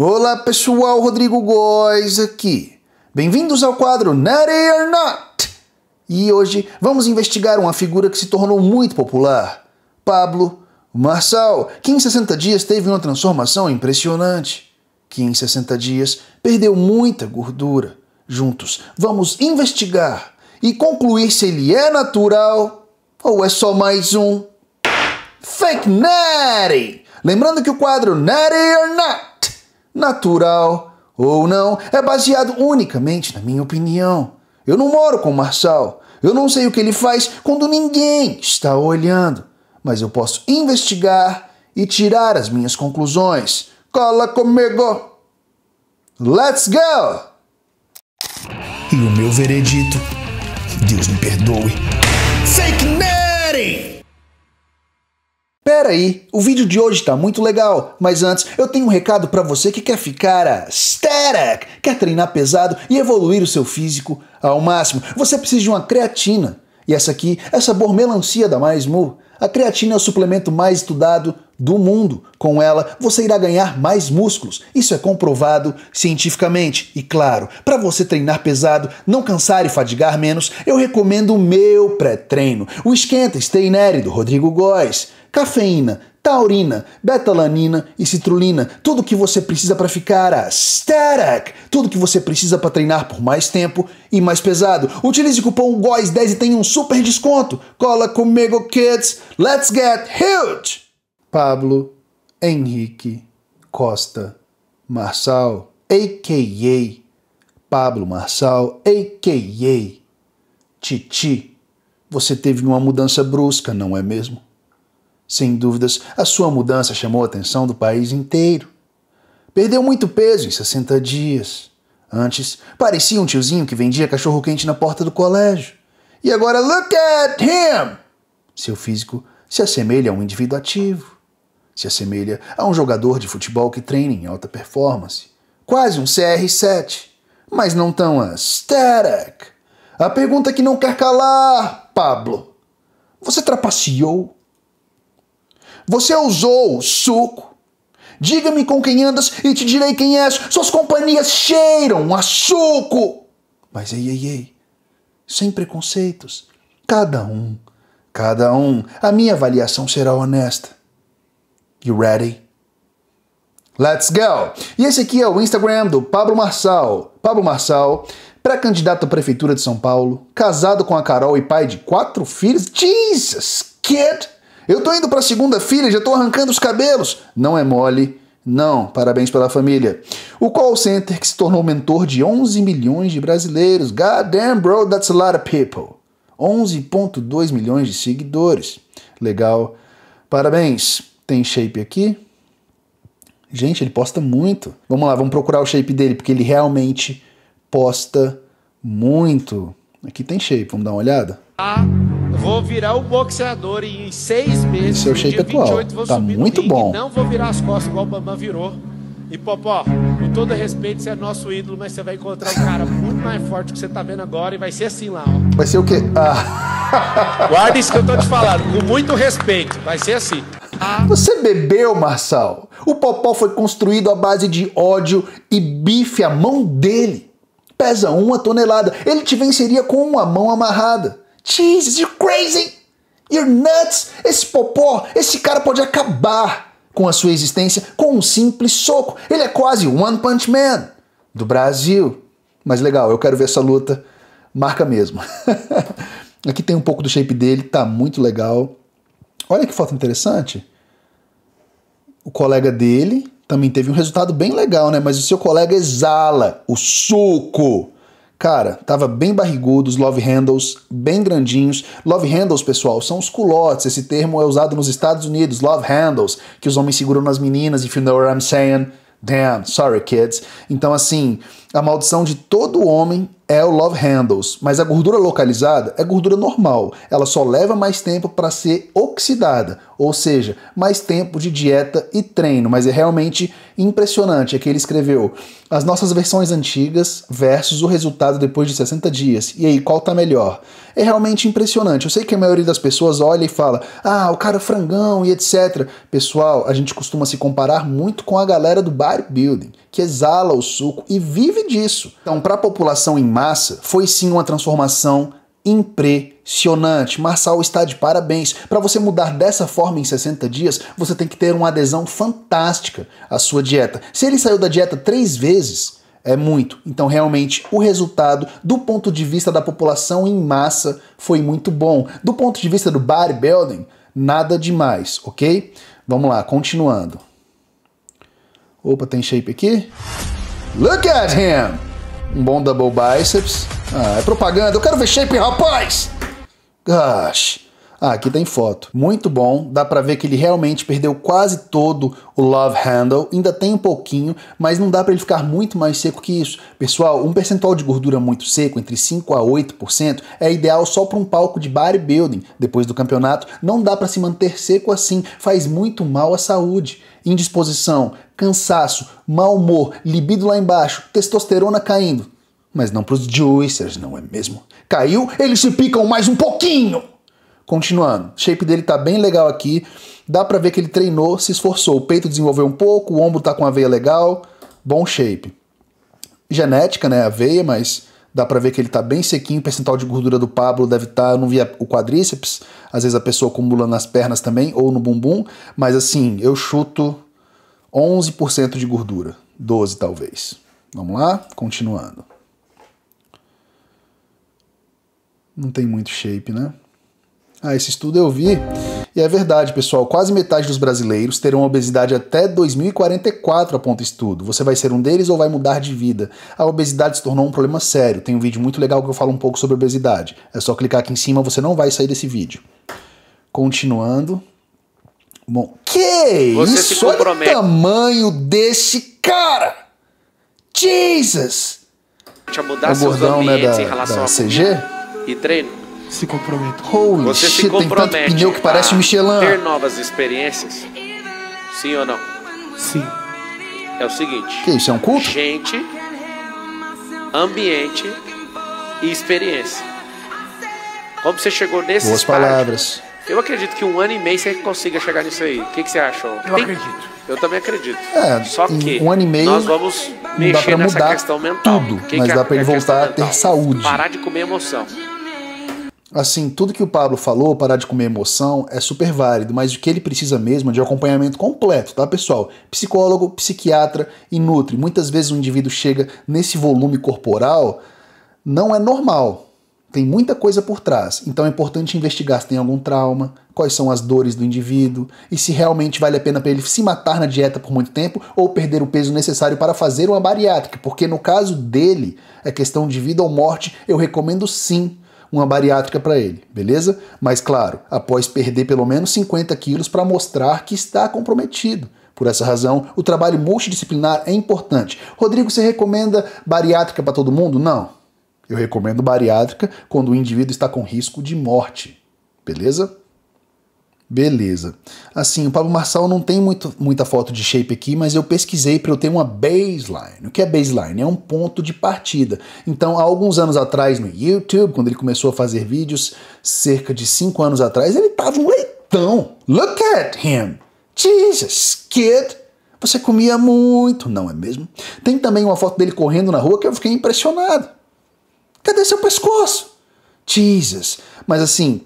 Olá pessoal, Rodrigo Góes aqui. Bem-vindos ao quadro Nerdy or Not. E hoje vamos investigar uma figura que se tornou muito popular, Pablo Marçal, que em 60 dias teve uma transformação impressionante, que em 60 dias perdeu muita gordura. Juntos vamos investigar e concluir se ele é natural ou é só mais um Fake Nerdy! Lembrando que o quadro Nerdy or Not natural ou não, é baseado unicamente na minha opinião. Eu não moro com o Marçal. Eu não sei o que ele faz quando ninguém está olhando. Mas eu posso investigar e tirar as minhas conclusões. Cola comigo! Let's go! E o meu veredito, Deus me perdoe. Fake news! Espera aí, o vídeo de hoje está muito legal, mas antes eu tenho um recado para você que quer ficar a static, quer treinar pesado e evoluir o seu físico ao máximo. Você precisa de uma creatina. E essa aqui é sabor melancia da Mais Mu. A creatina é o suplemento mais estudado do mundo. Com ela, você irá ganhar mais músculos. Isso é comprovado cientificamente. E claro, para você treinar pesado, não cansar e fadigar menos, eu recomendo o meu pré-treino, o Esquenta Stay do Rodrigo Góes cafeína, taurina, betalanina e citrulina, tudo que você precisa para ficar aesthetic, tudo que você precisa para treinar por mais tempo e mais pesado. Utilize o cupom GOES10 e tenha um super desconto. Cola comigo, kids. Let's get huge! Pablo Henrique Costa Marçal, a.k.a. Pablo Marçal, a.k.a. Titi, você teve uma mudança brusca, não é mesmo? Sem dúvidas, a sua mudança chamou a atenção do país inteiro. Perdeu muito peso em 60 dias. Antes, parecia um tiozinho que vendia cachorro-quente na porta do colégio. E agora, look at him! Seu físico se assemelha a um indivíduo ativo. Se assemelha a um jogador de futebol que treina em alta performance. Quase um CR7, mas não tão aesthetic. A pergunta que não quer calar, Pablo. Você trapaceou? Você usou suco. Diga-me com quem andas e te direi quem és. Suas companhias cheiram a suco. Mas ei, ei, ei. Sem preconceitos. Cada um, cada um. A minha avaliação será honesta. You ready? Let's go! E esse aqui é o Instagram do Pablo Marçal. Pablo Marçal, pré-candidato à Prefeitura de São Paulo, casado com a Carol e pai de quatro filhos. Jesus, kid! Eu tô indo para segunda filha, e já tô arrancando os cabelos. Não é mole. Não, parabéns pela família. O call center que se tornou mentor de 11 milhões de brasileiros. God damn, bro, that's a lot of people. 11.2 milhões de seguidores. Legal. Parabéns. Tem shape aqui. Gente, ele posta muito. Vamos lá, vamos procurar o shape dele, porque ele realmente posta muito. Aqui tem shape, vamos dar uma olhada? Ah. Vou virar o boxeador e em seis meses, Seu chefe shape dia 28, é atual. vou tá subir muito bom. não vou virar as costas igual o Bambam virou. E Popó, com todo respeito, você é nosso ídolo, mas você vai encontrar um cara muito mais forte que você tá vendo agora e vai ser assim lá, ó. Vai ser o quê? Ah. Guarda isso que eu tô te falando, com muito respeito, vai ser assim. Ah. Você bebeu, Marçal? O Popó foi construído à base de ódio e bife à mão dele. Pesa uma tonelada. Ele te venceria com uma mão amarrada. Jesus, you're crazy! You're nuts! Esse popó, esse cara pode acabar com a sua existência com um simples soco. Ele é quase One Punch Man do Brasil. Mas legal, eu quero ver essa luta. Marca mesmo. Aqui tem um pouco do shape dele, tá muito legal. Olha que foto interessante. O colega dele também teve um resultado bem legal, né? Mas o seu colega exala o suco Cara, tava bem barrigudo, os love handles, bem grandinhos. Love handles, pessoal, são os culotes. Esse termo é usado nos Estados Unidos, love handles, que os homens seguram nas meninas, if you know what I'm saying. Damn, sorry kids. Então, assim, a maldição de todo homem é o Love Handles, mas a gordura localizada é gordura normal, ela só leva mais tempo para ser oxidada, ou seja, mais tempo de dieta e treino, mas é realmente impressionante. É que ele escreveu as nossas versões antigas versus o resultado depois de 60 dias, e aí qual tá melhor? É realmente impressionante. Eu sei que a maioria das pessoas olha e fala, ah, o cara é frangão e etc. Pessoal, a gente costuma se comparar muito com a galera do bodybuilding, que exala o suco e vive vive disso. Então, para a população em massa, foi sim uma transformação impressionante. Marçal está de parabéns. Para você mudar dessa forma em 60 dias, você tem que ter uma adesão fantástica à sua dieta. Se ele saiu da dieta três vezes, é muito. Então, realmente, o resultado, do ponto de vista da população em massa, foi muito bom. Do ponto de vista do bodybuilding, nada demais, ok? Vamos lá, continuando. Opa, tem shape aqui? Look at him! Um bom double biceps. Ah, é propaganda. Eu quero ver shape, rapaz! Gosh. Ah, aqui tem foto. Muito bom, dá pra ver que ele realmente perdeu quase todo o love handle, ainda tem um pouquinho, mas não dá para ele ficar muito mais seco que isso. Pessoal, um percentual de gordura muito seco, entre 5 a 8%, é ideal só para um palco de bodybuilding. Depois do campeonato, não dá para se manter seco assim, faz muito mal à saúde. Indisposição, cansaço, mau humor, libido lá embaixo, testosterona caindo. Mas não para os juicers, não é mesmo? Caiu, eles se picam mais um pouquinho! Continuando, shape dele tá bem legal aqui. Dá pra ver que ele treinou, se esforçou. O peito desenvolveu um pouco, o ombro tá com a veia legal. Bom shape. Genética, né? A veia, mas dá pra ver que ele tá bem sequinho. O percentual de gordura do Pablo deve estar. Tá, eu não via o quadríceps. Às vezes a pessoa acumula nas pernas também, ou no bumbum. Mas assim, eu chuto 11% de gordura. 12 talvez. Vamos lá? Continuando. Não tem muito shape, né? Ah, esse estudo eu vi. E é verdade, pessoal. Quase metade dos brasileiros terão obesidade até 2044, aponta estudo. Você vai ser um deles ou vai mudar de vida? A obesidade se tornou um problema sério. Tem um vídeo muito legal que eu falo um pouco sobre obesidade. É só clicar aqui em cima, você não vai sair desse vídeo. Continuando. Bom, que você isso? Olha o tamanho desse cara! Jesus! Deixa mudar é seus gordão, né, da, da CG? E treino se comprometo. Holy Você shit, se compromete tem tanto pneu que parece Michelin. Ter novas experiências? Sim ou não? Sim. É o seguinte. Que isso é um culto? Gente, ambiente e experiência. Como você chegou nesse Boas estágio, palavras. Eu acredito que um ano e meio você consiga chegar nisso aí. O que, que você acha? Eu tem... acredito. Eu também acredito. É, Só que um ano e meio nós vamos mexer nessa mudar questão mental. Tudo, que mas que dá é para ele voltar a ter saúde. Parar de comer emoção assim, tudo que o Pablo falou, parar de comer emoção, é super válido, mas o que ele precisa mesmo é de acompanhamento completo, tá, pessoal? Psicólogo, psiquiatra e nutri. Muitas vezes o indivíduo chega nesse volume corporal, não é normal. Tem muita coisa por trás, então é importante investigar se tem algum trauma, quais são as dores do indivíduo e se realmente vale a pena para ele se matar na dieta por muito tempo ou perder o peso necessário para fazer uma bariátrica, porque no caso dele, é questão de vida ou morte, eu recomendo sim uma bariátrica para ele, beleza? Mas claro, após perder pelo menos 50 quilos para mostrar que está comprometido. Por essa razão, o trabalho multidisciplinar é importante. Rodrigo, você recomenda bariátrica para todo mundo? Não. Eu recomendo bariátrica quando o indivíduo está com risco de morte, beleza? Beleza. Assim, o Pablo Marçal não tem muito, muita foto de shape aqui, mas eu pesquisei para eu ter uma baseline. O que é baseline? É um ponto de partida. Então, há alguns anos atrás no YouTube, quando ele começou a fazer vídeos, cerca de 5 anos atrás, ele tava um leitão. Look at him. Jesus, kid. Você comia muito, não é mesmo? Tem também uma foto dele correndo na rua que eu fiquei impressionado. Cadê seu pescoço? Jesus. Mas assim,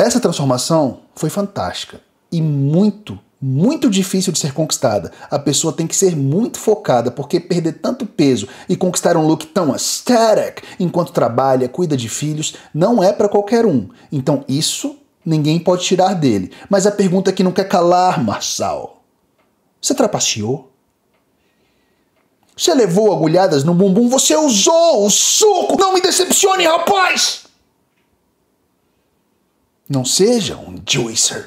essa transformação foi fantástica e muito, muito difícil de ser conquistada. A pessoa tem que ser muito focada, porque perder tanto peso e conquistar um look tão aesthetic enquanto trabalha, cuida de filhos, não é para qualquer um. Então isso ninguém pode tirar dele. Mas a pergunta que não quer calar, Marçal: você trapaceou? Você levou agulhadas no bumbum, você usou o suco! Não me decepcione, rapaz! Não seja um juicer.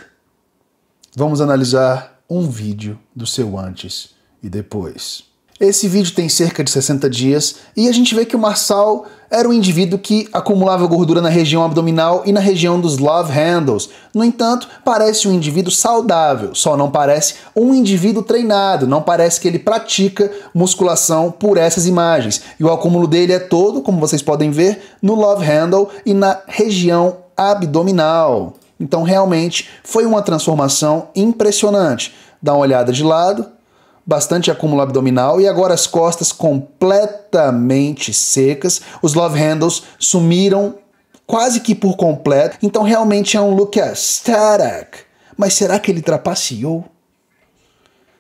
Vamos analisar um vídeo do seu antes e depois. Esse vídeo tem cerca de 60 dias e a gente vê que o Marçal era um indivíduo que acumulava gordura na região abdominal e na região dos love handles. No entanto, parece um indivíduo saudável, só não parece um indivíduo treinado, não parece que ele pratica musculação por essas imagens. E o acúmulo dele é todo, como vocês podem ver, no love handle e na região abdominal. Então, realmente foi uma transformação impressionante. Dá uma olhada de lado, bastante acúmulo abdominal e agora as costas completamente secas. Os love handles sumiram quase que por completo. Então, realmente é um look aesthetic. Mas será que ele trapaceou?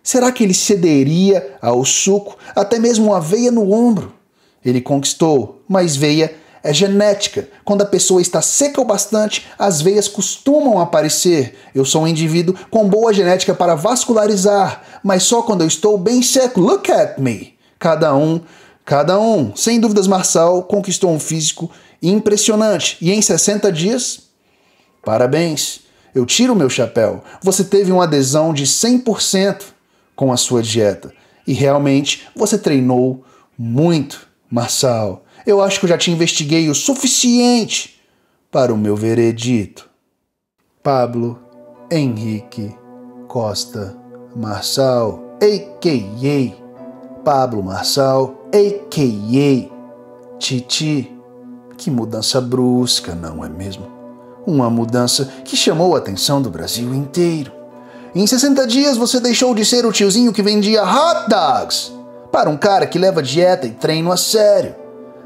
Será que ele cederia ao suco até mesmo uma veia no ombro? Ele conquistou, mas veia é genética. Quando a pessoa está seca o bastante, as veias costumam aparecer. Eu sou um indivíduo com boa genética para vascularizar, mas só quando eu estou bem seco. Look at me! Cada um, cada um. Sem dúvidas, Marçal conquistou um físico impressionante. E em 60 dias, parabéns! Eu tiro o meu chapéu. Você teve uma adesão de 100% com a sua dieta. E realmente você treinou muito. Marçal, eu acho que eu já te investiguei o suficiente para o meu veredito. Pablo Henrique Costa Marçal, a.k.a. Pablo Marçal, a.k.a. Titi. Que mudança brusca, não é mesmo? Uma mudança que chamou a atenção do Brasil inteiro. Em 60 dias você deixou de ser o tiozinho que vendia hot dogs para um cara que leva dieta e treino a sério.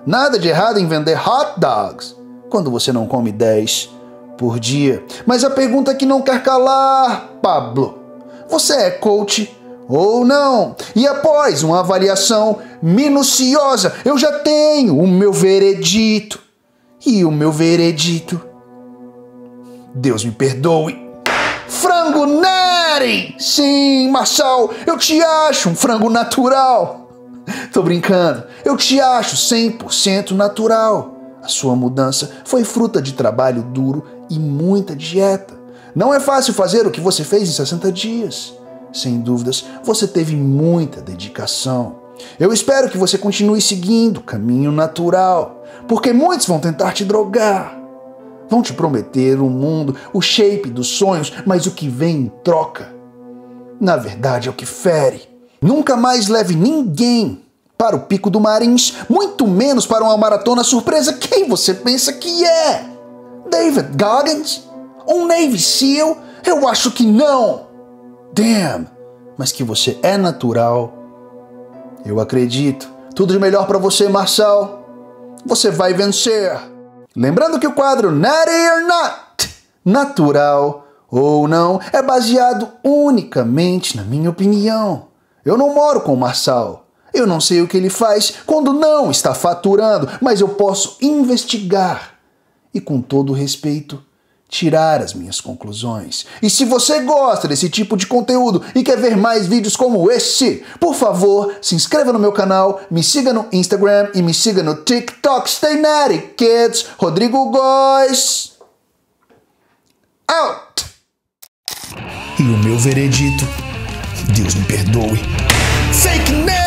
Nada de errado em vender hot dogs quando você não come 10 por dia. Mas a pergunta que não quer calar, Pablo: você é coach ou não? E após uma avaliação minuciosa, eu já tenho o meu veredito. E o meu veredito. Deus me perdoe. Frango não! querem! Sim, Marçal, eu te acho um frango natural! Tô brincando, eu te acho 100% natural. A sua mudança foi fruta de trabalho duro e muita dieta. Não é fácil fazer o que você fez em 60 dias. Sem dúvidas, você teve muita dedicação. Eu espero que você continue seguindo o caminho natural, porque muitos vão tentar te drogar. Vão te prometer o um mundo, o shape dos sonhos, mas o que vem em troca, na verdade, é o que fere. Nunca mais leve ninguém para o Pico do Marins, muito menos para uma maratona surpresa. Quem você pensa que é? David Goggins? Um Navy SEAL? Eu acho que não! Damn! Mas que você é natural. Eu acredito. Tudo de melhor para você, Marçal. Você vai vencer! Lembrando que o quadro Natty or Not, natural ou não, é baseado unicamente na minha opinião. Eu não moro com o Marçal. Eu não sei o que ele faz quando não está faturando, mas eu posso investigar. E com todo respeito, tirar as minhas conclusões. E se você gosta desse tipo de conteúdo e quer ver mais vídeos como esse, por favor, se inscreva no meu canal, me siga no Instagram e me siga no TikTok. Stay natty, kids! Rodrigo Góes... Out! E o meu veredito, Deus me perdoe. Fake news!